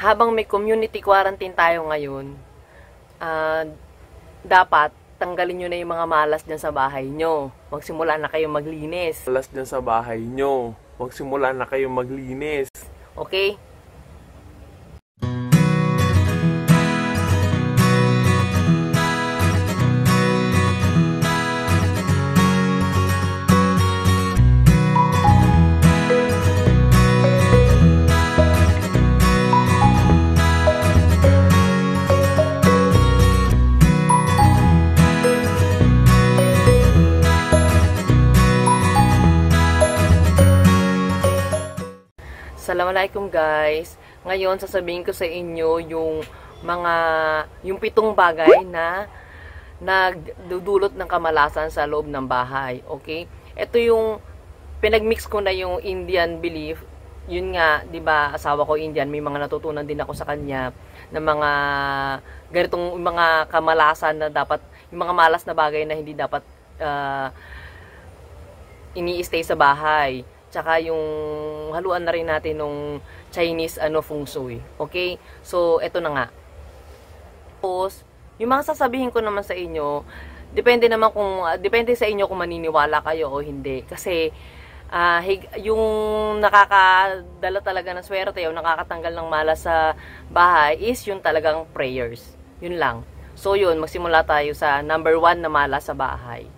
habang may community quarantine tayo ngayon, uh, dapat tanggalin nyo na yung mga malas dyan sa bahay nyo. Magsimula na kayong maglinis. Malas dyan sa bahay nyo. Magsimula na kayong maglinis. Okay? Assalamualaikum guys. Ngayon sasabihin ko sa inyo yung mga yung pitong bagay na nagdudulot ng kamalasan sa loob ng bahay. Okay? Ito yung pinagmix ko na yung Indian belief. Yun nga, 'di ba? Asawa ko Indian, may mga natutunan din ako sa kanya ng mga ganitong mga kamalasan na dapat yung mga malas na bagay na hindi dapat uh, ah, ini-stay sa bahay tsaka yung haluan na rin natin nung Chinese ano feng shui. Okay? So, eto na nga. Tapos, yung mga sasabihin ko naman sa inyo, depende naman kung, uh, depende sa inyo kung maniniwala kayo o hindi. Kasi, uh, yung nakakadala talaga ng swerte o nakakatanggal ng malas sa bahay is yung talagang prayers. Yun lang. So, yun, magsimula tayo sa number one na malas sa bahay.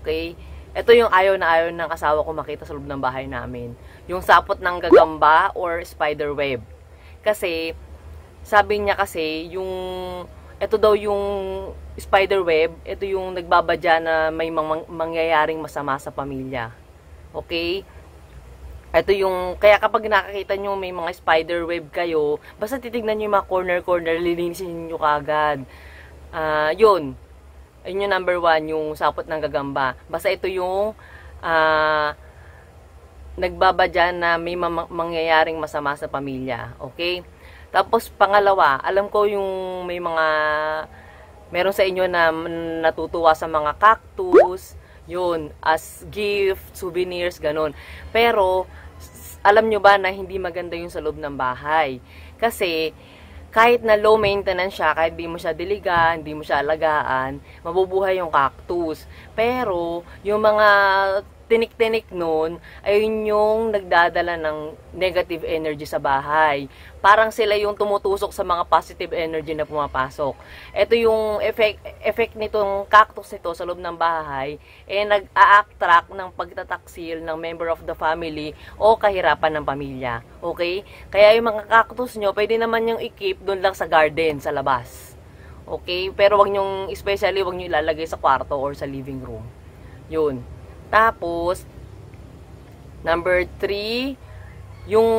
Okay? Ito yung ayaw na ayaw ng asawa ko makita sa loob ng bahay namin. Yung sapot ng gagamba or spider web. Kasi, sabi niya kasi, yung, ito daw yung spider web, ito yung nagbabadya na may mang mangyayaring masama sa pamilya. Okay? Ito yung, kaya kapag nakakita nyo may mga spider web kayo, basta titignan nyo yung mga corner-corner, lilinisin nyo kagad. Uh, ah, yun, yun yung number one, yung sapot ng gagamba. Basta ito yung uh, ah, nagbabadya na may mangyayaring masama sa pamilya. Okay? Tapos, pangalawa, alam ko yung may mga, meron sa inyo na natutuwa sa mga cactus, yun, as gift, souvenirs, ganun. Pero, alam nyo ba na hindi maganda yung sa loob ng bahay? Kasi, kahit na low maintenance siya, kahit di mo siya diligan, hindi mo siya alagaan, mabubuhay yung cactus. Pero, yung mga tinik-tinik noon, ayun yung nagdadala ng negative energy sa bahay. Parang sila yung tumutusok sa mga positive energy na pumapasok. Ito yung effect, effect nitong cactus nito sa loob ng bahay, eh nag-a-attract ng pagtataksil ng member of the family o kahirapan ng pamilya. Okay? Kaya yung mga cactus nyo, pwede naman yung i-keep doon lang sa garden, sa labas. Okay? Pero wag nyong, especially, wag nyo ilalagay sa kwarto or sa living room. Yun. Tapos, number 3, yung,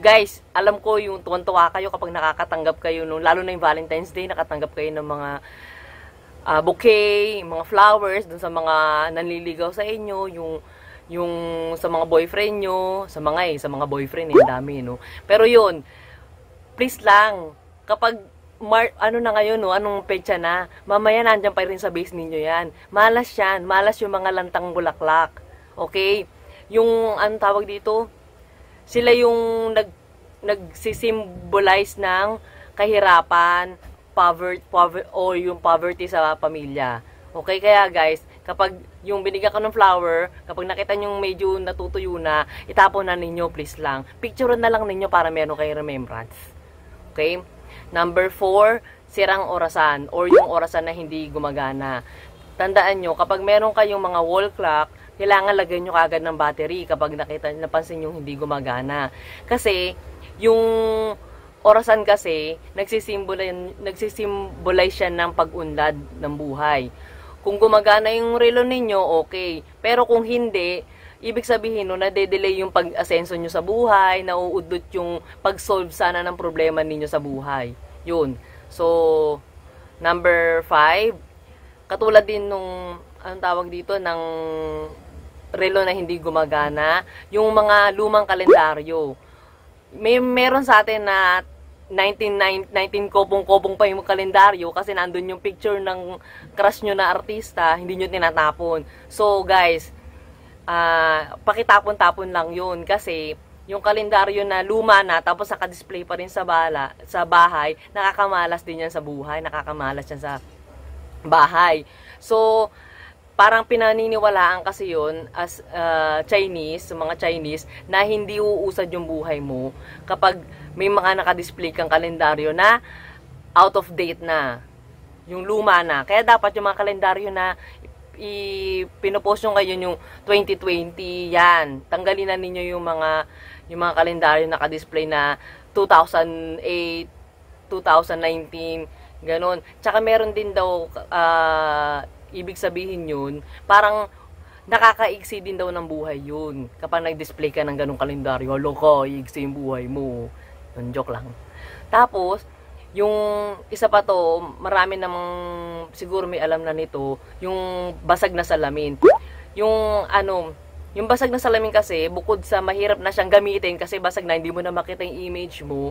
guys, alam ko yung tuwan-tuwa kayo kapag nakakatanggap kayo, no, lalo na yung Valentine's Day, nakatanggap kayo ng mga uh, bouquet, mga flowers, dun sa mga nanliligaw sa inyo, yung yung sa mga boyfriend nyo, sa mga eh, sa mga boyfriend eh, dami, no? Pero yun, please lang, kapag Mar- ano na ngayon, no? anong pecha na. Mamaya nandiyan pa rin sa base ninyo yan. Malas yan. Malas yung mga lantang bulaklak. Okay? Yung, ang tawag dito, sila yung nag, nagsisimbolize ng kahirapan, poverty, poverty, o yung poverty sa pamilya. Okay, kaya guys, kapag yung binigyan ka ng flower, kapag nakita nyo medyo natutuyo na, itapon na ninyo please lang. Picture na lang ninyo para meron kayo remembrance. Okay? Number 4, sirang orasan or yung orasan na hindi gumagana. Tandaan nyo, kapag meron kayong mga wall clock, kailangan lagyan nyo kagad ng battery kapag nakita, napansin yung hindi gumagana. Kasi, yung orasan kasi, nagsisimbolize, nagsisimbolize siya ng pag-unlad ng buhay. Kung gumagana yung relo ninyo, okay. Pero kung hindi, ibig sabihin no, nade-delay yung pag-asenso nyo sa buhay, nauudot yung pag-solve sana ng problema ninyo sa buhay. Yun. So, number 5, katulad din nung, anong tawag dito, ng relo na hindi gumagana, yung mga lumang kalendaryo. May meron sa atin na 19, 19 kopong-kopong pa yung kalendaryo kasi nandun yung picture ng crush nyo na artista, hindi nyo tinatapon. So guys, uh, pakitapon-tapon lang yun kasi yung kalendaryo na luma na tapos naka-display pa rin sa bala sa bahay, nakakamalas din yan sa buhay, nakakamalas yan sa bahay. So parang pinaniniwalaan kasi yon as uh, Chinese, mga Chinese, na hindi uusad yung buhay mo kapag may mga naka-display kang kalendaryo na out of date na, yung luma na. Kaya dapat yung mga kalendaryo na ipinopost nyo ngayon yung 2020, yan. Tanggalin na ninyo yung mga yung mga kalendaryo naka-display na 2008, 2019, ganun. Tsaka meron din daw, uh, ibig sabihin yun, parang nakakaigsi din daw ng buhay yun. Kapag nag-display ka ng ganung kalendaryo, loko, iigsi yung buhay mo. Yun, joke lang. Tapos, yung isa pa to, marami namang siguro may alam na nito, yung basag na salamin. Yung ano, yung basag na salamin kasi, bukod sa mahirap na siyang gamitin kasi basag na hindi mo na makita yung image mo,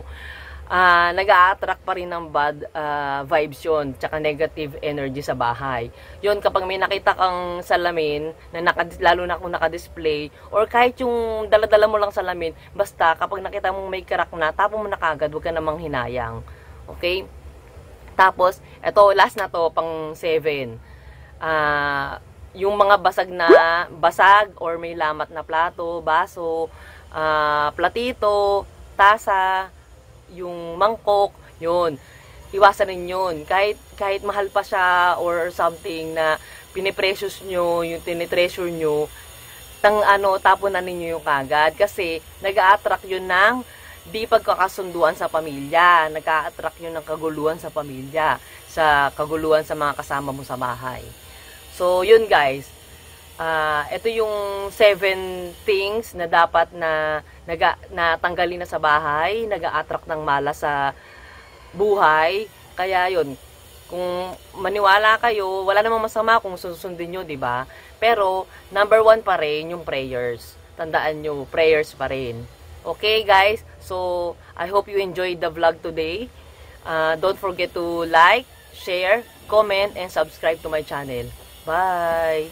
uh, nag-a-attract pa rin ng bad uh, vibes yon tsaka negative energy sa bahay. Yon kapag may nakita kang salamin, na naka, lalo na kung naka-display, or kahit yung daladala mo lang salamin, basta kapag nakita mong may karak na, tapon mo na kagad, huwag ka namang hinayang. Okay? Tapos, eto, last na to, pang 7. Ah... Uh, yung mga basag na basag or may lamat na plato, baso, uh, platito, tasa, yung mangkok, yun. Iwasan rin yun. Kahit, kahit mahal pa siya or something na piniprecious nyo, yung tinitreasure nyo, tang ano, tapunan ninyo yung kagad. Kasi nag-a-attract yun ng di pagkakasunduan sa pamilya. Nag-a-attract yun ng kaguluhan sa pamilya. Sa kaguluhan sa mga kasama mo sa bahay. So, yun guys. Uh, ito yung seven things na dapat na naga, natanggalin na sa bahay, nag-attract ng mala sa buhay. Kaya yun, kung maniwala kayo, wala namang masama kung susundin nyo, di ba? Pero, number one pa rin yung prayers. Tandaan nyo, prayers pa rin. Okay, guys? So, I hope you enjoyed the vlog today. Uh, don't forget to like, share, comment, and subscribe to my channel. Bye.